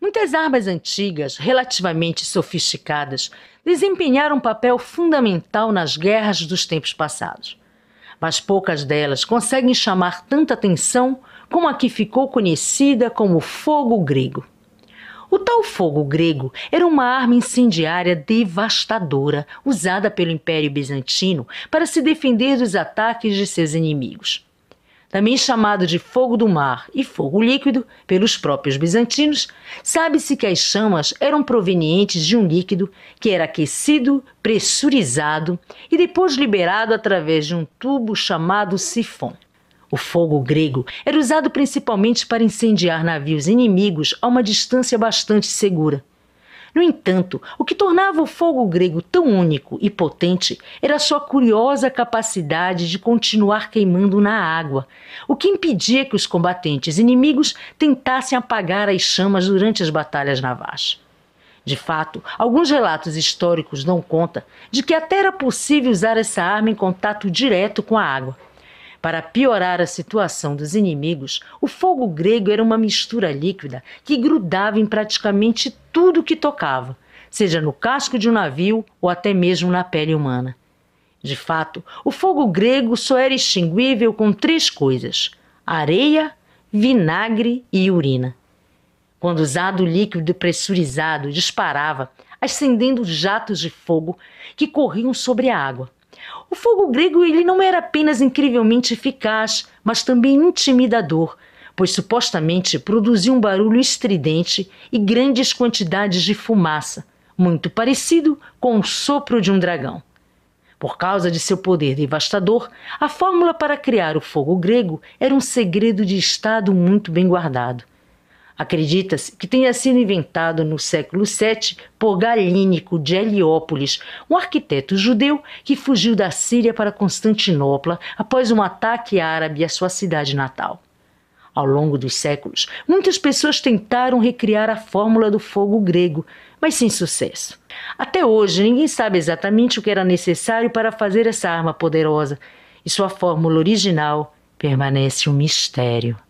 Muitas armas antigas, relativamente sofisticadas, desempenharam um papel fundamental nas guerras dos tempos passados. Mas poucas delas conseguem chamar tanta atenção como a que ficou conhecida como fogo grego. O tal fogo grego era uma arma incendiária devastadora usada pelo Império Bizantino para se defender dos ataques de seus inimigos também chamado de fogo do mar e fogo líquido pelos próprios bizantinos, sabe-se que as chamas eram provenientes de um líquido que era aquecido, pressurizado e depois liberado através de um tubo chamado sifão. O fogo grego era usado principalmente para incendiar navios inimigos a uma distância bastante segura. No entanto, o que tornava o fogo grego tão único e potente era sua curiosa capacidade de continuar queimando na água, o que impedia que os combatentes inimigos tentassem apagar as chamas durante as batalhas navais. De fato, alguns relatos históricos dão conta de que até era possível usar essa arma em contato direto com a água. Para piorar a situação dos inimigos, o fogo grego era uma mistura líquida que grudava em praticamente tudo que tocava, seja no casco de um navio ou até mesmo na pele humana. De fato, o fogo grego só era extinguível com três coisas: areia, vinagre e urina. Quando usado o líquido pressurizado disparava, ascendendo jatos de fogo que corriam sobre a água. O fogo grego ele não era apenas incrivelmente eficaz, mas também intimidador, pois supostamente produzia um barulho estridente e grandes quantidades de fumaça, muito parecido com o sopro de um dragão. Por causa de seu poder devastador, a fórmula para criar o fogo grego era um segredo de Estado muito bem guardado. Acredita-se que tenha sido inventado no século VII por Galínico de Heliópolis, um arquiteto judeu que fugiu da Síria para Constantinopla após um ataque árabe à sua cidade natal. Ao longo dos séculos, muitas pessoas tentaram recriar a fórmula do fogo grego, mas sem sucesso. Até hoje, ninguém sabe exatamente o que era necessário para fazer essa arma poderosa, e sua fórmula original permanece um mistério.